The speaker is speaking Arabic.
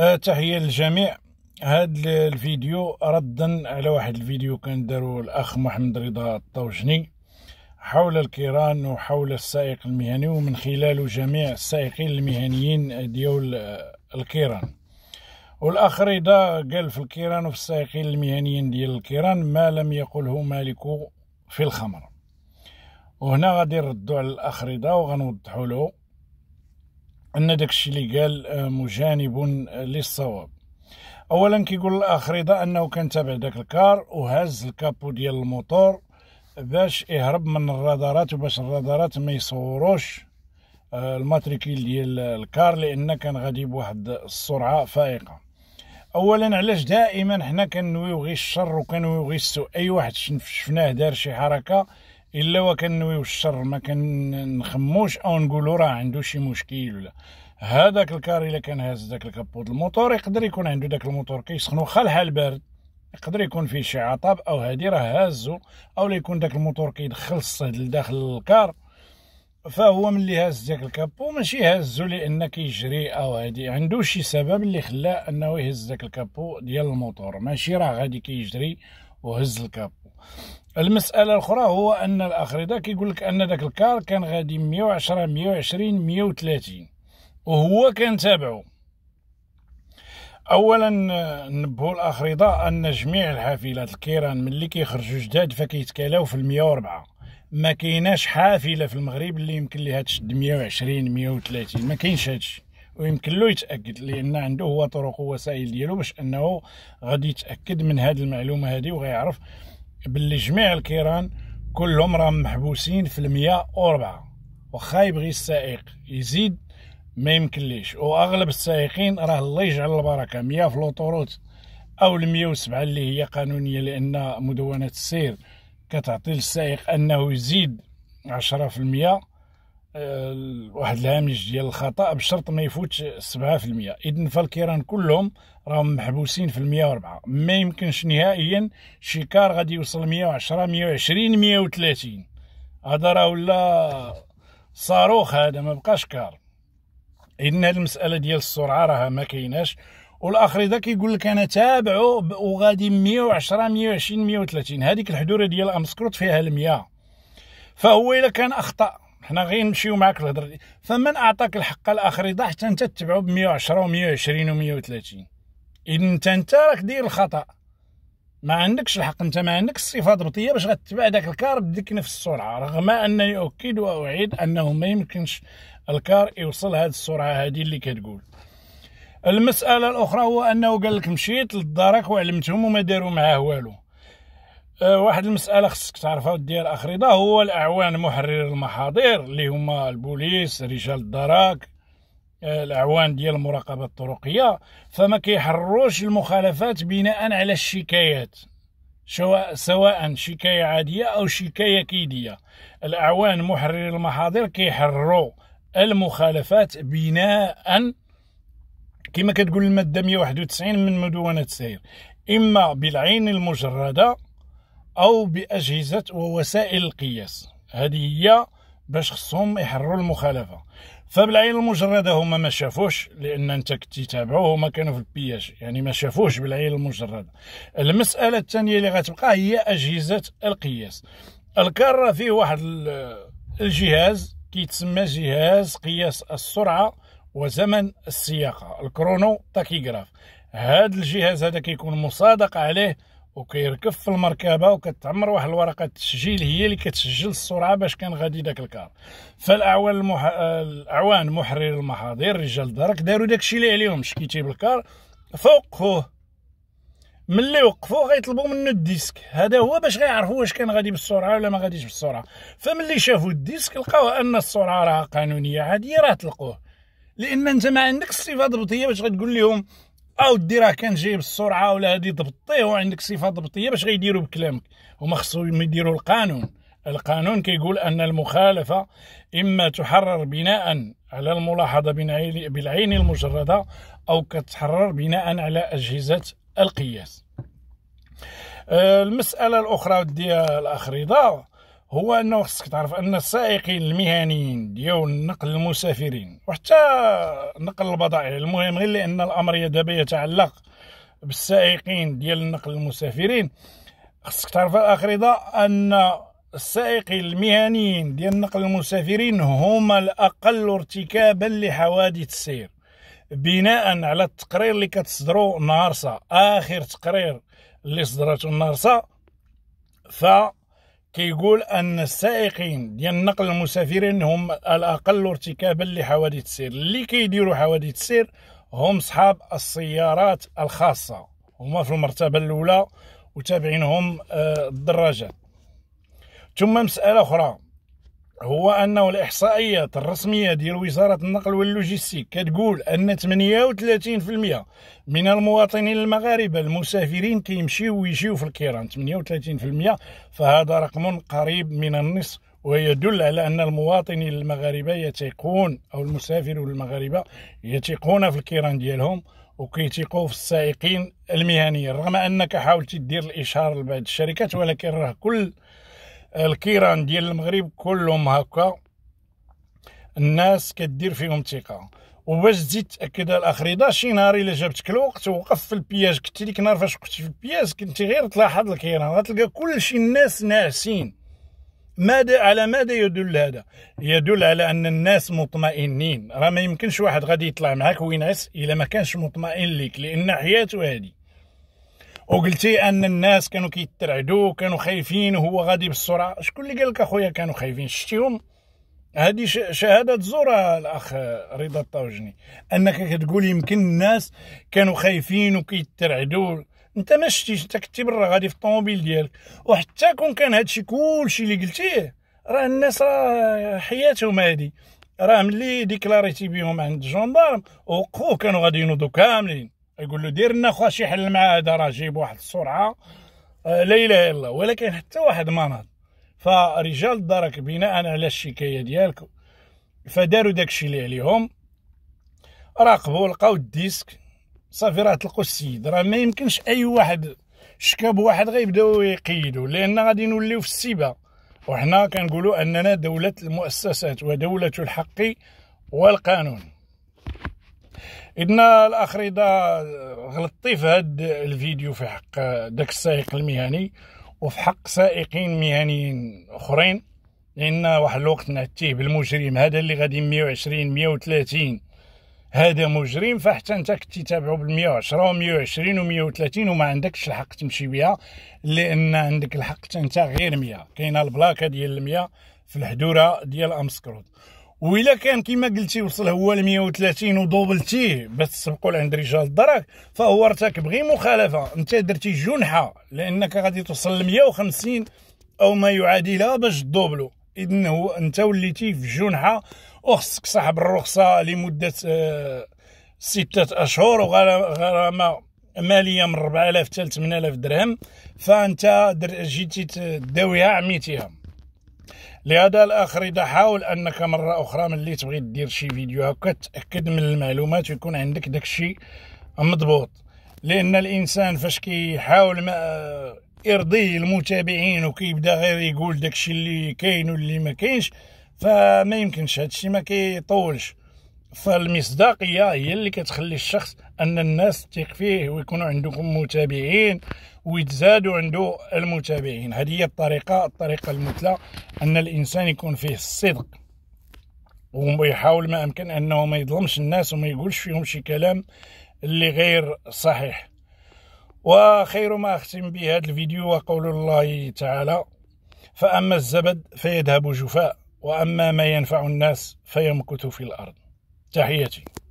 آه، تحية للجميع هاد الفيديو ردا على واحد الفيديو كان دارو الاخ محمد رضا الطوجني حول الكيران وحول السائق المهني ومن خلاله جميع السائقين المهنيين ديال آه، الكيران والاخ رضا قال في الكيران وفي السائقين المهنيين ديال الكيران ما لم يقله مالك في الخمر وهنا غادي نردو على الاخ رضا وغنوضحوا له ان داكشي اللي قال آه، مجانب للصواب اولا كيقول الاخريضه انه كان تابع داك الكار وهز الكابو ديال الموتور باش يهرب من الرادارات وباش الرادارات ما يصوروش آه، الماتريكيل ديال الكار لان كان غادي بواحد السرعه فائقه اولا علاش دائما حنا كنويو غير الشر وكنويو غير السوء اي واحد شفناه دار شي حركه الا وكنويو الشر ما كنخموش او نقولوا راه عنده شي مشكل ولا هذاك الكار الا كان هاز داك الكابوت الموتور يقدر يكون عنده داك الموتور كيسخن واخا الحال بارد يقدر يكون فيه شي عطاب او هادي راه هازو او يكون داك الموتور كيدخل الصهد لداخل الكار فهو ملي هاز داك الكابو ماشي هازو لان كيجري او هادي عنده شي سبب اللي خلاه انه يهز داك الكابو ديال الموتور ماشي راه غادي كيجري وهز الكابو المساله الاخرى هو ان الاخرده كيقول لك ان داك الكار كان غادي 110 120 130 وهو كان تابعه اولا نبهوا الاخرضاء ان جميع الحافلات الكيران من اللي كيخرجوا جداد فكيتكالاو في 104 ما كايناش حافله في المغرب اللي يمكن ليها تشد 120 130 ما كاينش هادشي ويمكن له يتاكد لان عنده هو طرق ووسائل ديالو باش انه غادي يتاكد من هذه هاد المعلومه هذه وغيعرف باللي جميع الكيران كلهم راهم محبوسين في المية وربعة وخا يبغي السائق يزيد ما ليش واغلب السائقين راه الله يجعل البركه مية في لوطوروت او المية وسبعة اللي هي قانونيه لان مدونه السير كتعطي للسائق انه يزيد عشرة في المية واحد الهامش ديال الخطا بشرط ما يفوتش 7% اذا فالكيران كلهم راهم محبوسين في 104 ما يمكنش نهائيا شي كار غادي يوصل 110 120 130 هذا راه ولا صاروخ هذا ما بقاش كار اذا هذه المساله ديال السرعه راه ما كايناش والاخر اذا كيقول لك انا تابعو وغادي 110 120 130 هذيك الحدوره ديال امسكروت فيها ال 100 فهو الا كان اخطا حنا غير نمشيو معاك الهضر فمن اعطاك الحق الاخر يضع حتى انت تتبعو ب 110 و 120 و 130 اذا انت انت راك دير الخطا ما عندكش الحق انت ما عندكش الصفه الضبطيه باش غتبع داك الكار بديك نفس السرعه رغم انني اؤكد واعيد انه ما يمكنش الكار يوصل هاد السرعه هذه اللي كتقول المساله الاخرى هو انه قال لك مشيت للدارك وعلمتهم وما داروا معاه والو أه، واحد المسألة خصك تعرفها وديال أخريضة هو الأعوان محرر المحاضر اللي هما البوليس رجال الدراك أه، الأعوان ديال المراقبة الطرقية فما كيحرروش المخالفات بناء على الشكايات سواء سواء شكاية عادية أو شكاية كيدية الأعوان محرر المحاضر كيحرروا المخالفات بناء كما كتقول المادة 191 من مدونة السير إما بالعين المجردة او باجهزه ووسائل القياس هذه هي باش خصهم يحرروا المخالفه فبالعين المجرده هما ما شافوش لان انت كنت تتابعوه هما كانوا في البياج يعني ما شافوش بالعين المجرده المساله الثانيه اللي غتبقى هي اجهزه القياس الكاره فيه واحد الجهاز كيتسمى جهاز قياس السرعه وزمن السياقه الكرونو تاكيغراف هذا الجهاز هذا كيكون مصادق عليه وكيركب في المركبه وكتعمر واحد الورقه التسجيل هي اللي كتسجل السرعه باش كان غادي داك الكار فالاعوان المح... الاعوان محرر المحاضر رجال الدرك داروا داكشي اللي عليهم شكيتي بالكار فوقفوه ملي وقفوه غيطلبوا منه الديسك هذا هو باش غيعرفوا واش كان غادي بالسرعه ولا ما غاديش بالسرعه فملي شافوا الديسك لقاو ان السرعه راه قانونيه عاديه راه تلقوه لان انت ما عندك الصفه ضبطيه باش غتقول لهم اودي راه كان جاي بالسرعه ولا هادي ضبطيه وعندك صفه ضبطيه باش غيديروا بكلامك هما خصهم يديروا القانون القانون كيقول ان المخالفه اما تحرر بناء على الملاحظه بالعين المجرده او كتحرر بناء على اجهزه القياس آه، المساله الاخرى ديال الاخ رضا هو انه خصك تعرف ان السائقين المهنيين ديال نقل المسافرين وحتى نقل البضائع المهم غير لان الامر دابا يتعلق بالسائقين ديال نقل المسافرين خصك تعرف الاخرضه ان السائقين المهنيين ديال نقل المسافرين هما الاقل ارتكابا لحوادث السير بناء على التقرير اللي كتصدرو نارسا اخر تقرير اللي صدرته نارسا ف كيقول ان السائقين ديال نقل المسافرين هم الاقل ارتكابا لحوادث السير اللي كيديروا حوادث السير هم صحاب السيارات الخاصه هما في المرتبه الاولى وتابعينهم آه، الدراجات ثم مساله اخرى هو انه الاحصائيات الرسميه ديال وزاره النقل واللوجيستيك كتقول ان 38% من المواطنين المغاربه المسافرين كيمشيو ويجيو في الكيران 38% فهذا رقم قريب من النصف ويدل على ان المواطنين المغاربه يتيقون او المسافر المغاربه يتيقون في الكيران ديالهم وكيتيقوا في السائقين المهنيين رغم انك حاولت دير الاشهار لبعض الشركات ولكن راه كل الكيران ديال المغرب كلهم هكا الناس كدير فيهم ثقه وباش تزيد تاكد دا شي نهار الا جابتك الوقت وقف في البياج كنتي ديك النهار فاش كنتي في البياج كنتي غير تلاحظ الكيران غتلقى كلشي الناس ناعسين ماذا على ماذا يدل هذا يدل على ان الناس مطمئنين راه ما يمكنش واحد غادي يطلع معاك وينعس الا ما كانش مطمئن ليك لان حياته هذه وقلتي إيه ان الناس كانوا كيترعدوا كانوا خايفين وهو غادي بالسرعه شكون اللي قال لك اخويا كانوا خايفين شتيهم هذه شهاده زوره الاخ رضا الطوجني انك كتقول يمكن الناس كانوا خايفين وكيترعدوا انت ما شتيش انت كنتي برا غادي في الطوموبيل ديالك وحتى كون كان هادشي كلشي اللي قلتيه راه الناس راه حياتهم هادي راه ملي ديكلاريتي بيهم عند الجندارم وقفوه كانوا غادي ينوضوا كاملين يقول له دير لنا خويا شي حل مع هذا راه جايب واحد السرعه آه، لا اله الا الله ولكن حتى واحد ما ناض فرجال الدرك بناء على الشكايه ديالك فداروا داكشي اللي عليهم راقبوا لقاو الديسك صافي راه تلقوا السيد راه ما يمكنش اي واحد شكا بواحد غيبداو يقيدوا لان غادي نوليو في السيبه وحنا كنقولوا اننا دوله المؤسسات ودوله الحق والقانون إن الأخريدة غلطي في هذا الفيديو في حق داك السائق المهني وفي حق سائقين مهنيين أخرين لأن واحد الوقت نعتيه بالمجرم هذا اللي غادي 120 130 هذا مجرم فحتى انت كنتي تابعو بال 110 و 120 و 130 وما عندكش الحق تمشي بها لان عندك الحق انت غير 100 كاينه البلاكه ديال 100 في الحدوره ديال امسكروت وإلا كان كيما قلتي وصل هو ل 130 ودوبلتيه باش تسبقوا لعند رجال الدرك فهو ارتكب غير مخالفه انت درتي جنحه لانك غادي توصل ل 150 او ما يعادلها باش دوبلو إذن هو انت وليتي في جنحه وخصك صاحب الرخصه لمده آه، ستة اشهر وغرامه ماليه من 4000 حتى 8000 درهم فانت جيتي تداويها عميتيها لهذا الاخر اذا حاول انك مره اخرى ملي تبغي دير شي فيديو هكا تاكد من المعلومات ويكون عندك داكشي مضبوط لان الانسان فاش كيحاول ما يرضي المتابعين وكيبدا غير يقول داكشي اللي كاين واللي ما كاينش فما يمكنش هادشي ما كيطولش فالمصداقيه هي اللي كتخلي الشخص ان الناس تثق فيه ويكونوا عندكم متابعين ويتزادوا عنده المتابعين هذه هي الطريقه الطريقه المثلى ان الانسان يكون فيه الصدق ويحاول ما امكن انه ما يظلمش الناس وما يقولش فيهم شي كلام اللي غير صحيح وخير ما اختم بهذا الفيديو وقول الله تعالى فاما الزبد فيذهب جفاء واما ما ينفع الناس فيمكث في الارض تحياتي